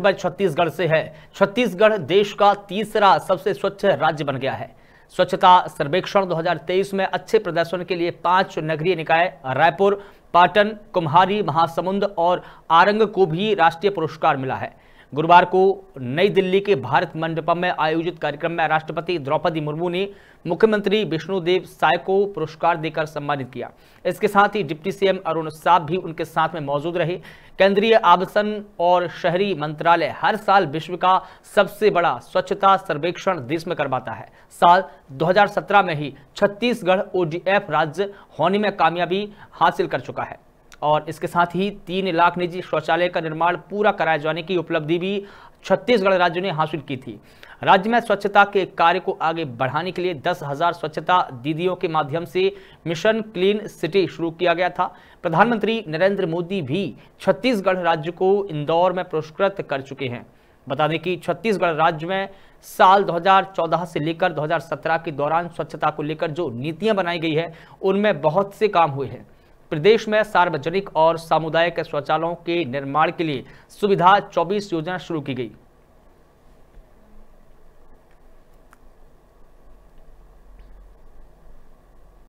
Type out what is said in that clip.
छत्तीसगढ़ से है छत्तीसगढ़ देश का तीसरा सबसे स्वच्छ राज्य बन गया है स्वच्छता सर्वेक्षण 2023 में अच्छे प्रदर्शन के लिए पांच नगरीय निकाय रायपुर पाटन कुम्हारी महासमुंद और आरंग को भी राष्ट्रीय पुरस्कार मिला है गुरुवार को नई दिल्ली के भारत मंडपम में आयोजित कार्यक्रम में राष्ट्रपति द्रौपदी मुर्मू ने मुख्यमंत्री विष्णुदेव साय को पुरस्कार देकर सम्मानित किया इसके साथ ही डिप्टी सीएम अरुण साहब भी उनके साथ में मौजूद रहे केंद्रीय आवासन और शहरी मंत्रालय हर साल विश्व का सबसे बड़ा स्वच्छता सर्वेक्षण देश में करवाता है साल 2017 में ही छत्तीसगढ़ ओडीएफ राज्य होने में कामयाबी हासिल कर चुका है और इसके साथ ही तीन लाख निजी शौचालय का निर्माण पूरा कराए जाने की उपलब्धि भी छत्तीसगढ़ राज्य ने हासिल की थी राज्य में स्वच्छता के कार्य को आगे बढ़ाने के लिए दस हजार स्वच्छता दीदियों के माध्यम से मिशन क्लीन सिटी शुरू किया गया था प्रधानमंत्री नरेंद्र मोदी भी छत्तीसगढ़ राज्य को इंदौर में पुरस्कृत कर चुके हैं बता दें कि छत्तीसगढ़ राज्य में साल 2014 से लेकर 2017 के दौरान स्वच्छता को लेकर जो नीतियां बनाई गई है उनमें बहुत से काम हुए हैं प्रदेश में सार्वजनिक और सामुदायिक शौचालयों के निर्माण के लिए सुविधा 24 योजना शुरू की गई